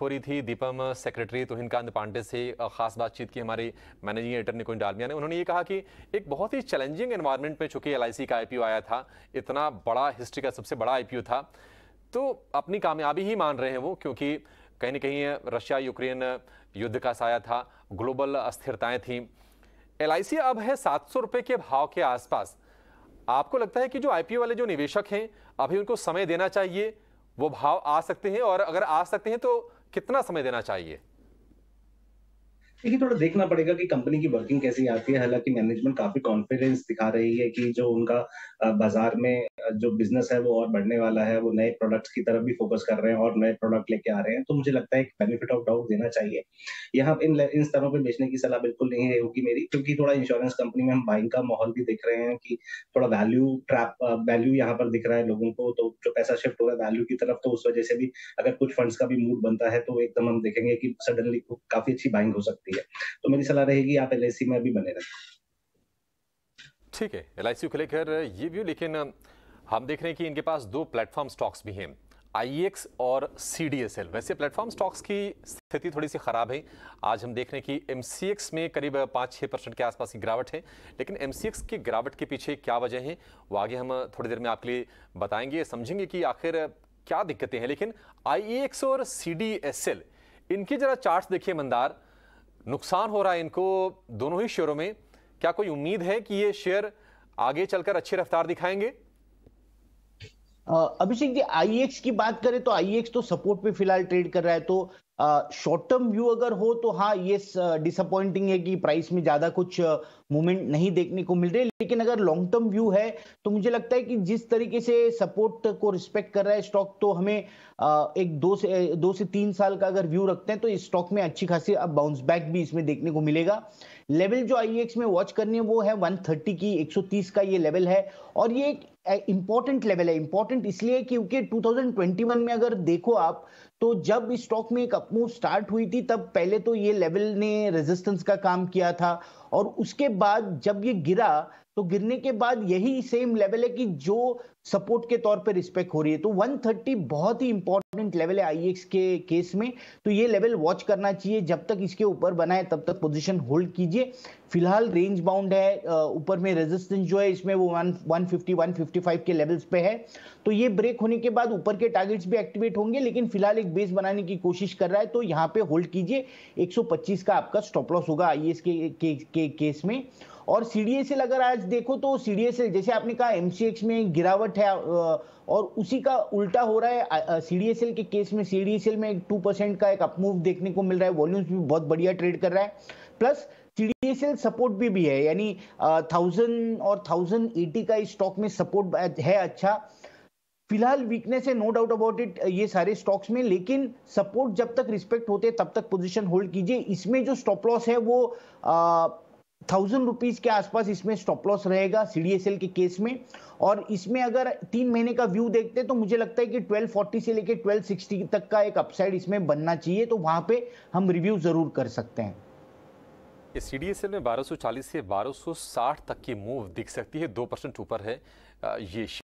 थोड़ी रही थी दीपम सेक्रेटरी तोहिनकांत पांडे से खास बातचीत की हमारे मैनेजिंग एडिटर ने कोई डालमिया ने उन्होंने ये कहा कि एक बहुत ही चैलेंजिंग एनवायरनमेंट में चूंकि एल का आई आया था इतना बड़ा हिस्ट्री का सबसे बड़ा आई था तो अपनी कामयाबी ही मान रहे हैं वो क्योंकि कहीं ना कहीं रशिया यूक्रेन युद्ध का साया था ग्लोबल अस्थिरताएं थी एल अब है सात सौ के भाव के आसपास आपको लगता है कि जो आईपीओ वाले जो निवेशक हैं अभी उनको समय देना चाहिए वो भाव आ सकते हैं और अगर आ सकते हैं तो कितना समय देना चाहिए देखिए थोड़ा देखना पड़ेगा कि कंपनी की वर्किंग कैसी आती है हालांकि मैनेजमेंट काफी कॉन्फिडेंस दिखा रही है कि जो उनका बाजार में जो बिजनेस है वो और बढ़ने वाला है वो नए प्रोडक्ट्स की तरफ भी फोकस कर रहे हैं और नए प्रोडक्ट लेके आ रहे हैं तो मुझे लगता है बेनिफिट ऑफ डाउट देना चाहिए यहाँ इन इन स्तरों पर बेचने की सलाह बिल्कुल नहीं है होगी मेरी क्योंकि थोड़ा इंश्योरेंस कंपनी में हम बाइंग का माहौल भी देख रहे हैं कि थोड़ा वैल्यू ट्रैप वैल्यू यहाँ पर दिख रहा है लोगों को तो जो पैसा शिफ्ट हो रहा है वैल्यू की तरफ तो उस वजह से भी अगर कुछ फंड्स का भी मूड बनता है तो एकदम हम देखेंगे कि सडनली काफी अच्छी बाइंग हो सकती है सकती है तो मेरी सलाह रहेगी आप एल में भी बने रहें ठीक है एल को लेकर ये व्यू लेकिन हम देख रहे हैं कि इनके पास दो प्लेटफॉर्म स्टॉक्स भी हैं आईएक्स e और सीडीएसएल वैसे प्लेटफॉर्म स्टॉक्स की स्थिति थोड़ी सी खराब है आज हम देख रहे हैं कि एमसीएक्स में करीब पाँच छः परसेंट के आसपास की गिरावट है लेकिन एमसीएक्स की गिरावट के पीछे क्या वजह है वो आगे हम थोड़ी देर में आपके लिए बताएंगे समझेंगे कि आखिर क्या दिक्कतें हैं लेकिन आई e और सी इनके जरा चार्ट देखिए मंदार नुकसान हो रहा है इनको दोनों ही शेयरों में क्या कोई उम्मीद है कि ये शेयर आगे चलकर अच्छी रफ्तार दिखाएंगे अभिषेक जी आईएक्स e की बात करें तो आईएक्स e तो सपोर्ट पे फिलहाल ट्रेड कर रहा है तो शॉर्ट टर्म व्यू अगर हो तो हाँ ये डिसअपॉइंटिंग है कि प्राइस में ज्यादा कुछ मूवमेंट नहीं देखने को मिल रही लेकिन अगर लॉन्ग टर्म व्यू है तो मुझे लगता है कि जिस तरीके से सपोर्ट को रिस्पेक्ट कर रहा है स्टॉक तो हमें एक दो से दो से तीन साल का अगर व्यू रखते हैं तो इस स्टॉक में अच्छी खासी अब बाउंस बैक भी इसमें देखने को मिलेगा लेवल जो आई e में वॉच करनी है वो है वन की एक का ये लेवल है और ये एक इंपॉर्टेंट लेवल है इंपॉर्टेंट इसलिए क्योंकि 2021 में अगर देखो आप तो जब स्टॉक में एक अपमूव स्टार्ट हुई थी तब पहले तो ये लेवल ने रेजिस्टेंस का काम किया था और उसके बाद जब ये गिरा तो गिरने के बाद यही सेम लेवल है कि जो सपोर्ट के तौर पर रिस्पेक्ट हो रही है तो 130 बहुत ही इंपॉर्टेंट लेवल है आईएक्स के केस में तो ये लेवल वॉच करना चाहिए जब तक इसके ऊपर बनाए तब तक पोजीशन होल्ड कीजिए फिलहाल रेंज बाउंड है ऊपर में रेजिस्टेंस जो है इसमें वो 150 155 के लेवल्स पे है तो ये ब्रेक होने के बाद ऊपर के टारगेट्स भी एक्टिवेट होंगे लेकिन फिलहाल एक बेस बनाने की कोशिश कर रहा है तो यहाँ पे होल्ड कीजिए 125 का आपका स्टॉप लॉस होगा आईएएस के, के, के, के केस में और सीडीएसएल अगर आज देखो तो सीडीएसएल जैसे आपने कहा एमसीएक्स में गिरावट है और उसी का उल्टा हो रहा है सीडीएसएल के केस में सीडीएसएल में एक टू परसेंट का एक अपमूव देखने को मिल रहा है वॉल्यूम्स भी बहुत बढ़िया ट्रेड कर रहा है प्लस सीडीएसएल सपोर्ट भी भी है यानी थाउजेंड और थाउजेंड एटी का इस स्टॉक में सपोर्ट है अच्छा फिलहाल वीकनेस है नो डाउट अबाउट इट ये सारे स्टॉक्स में लेकिन सपोर्ट जब तक रिस्पेक्ट होते तब तक पोजीशन होल्ड कीजिए इसमें जो स्टॉप लॉस है वो आ, थाउजेंड रुपीज के आसपास इसमें स्टॉप लॉस रहेगा सीडीएसएल के केस में और इसमें अगर तीन महीने का व्यू देखते हैं तो मुझे लगता है कि 1240 से लेके 1260 तक का एक अपसाइड इसमें बनना चाहिए तो वहां पे हम रिव्यू जरूर कर सकते हैं सीडीएसएल में 1240 से 1260 तक की मूव दिख सकती है दो परसेंट ऊपर है ये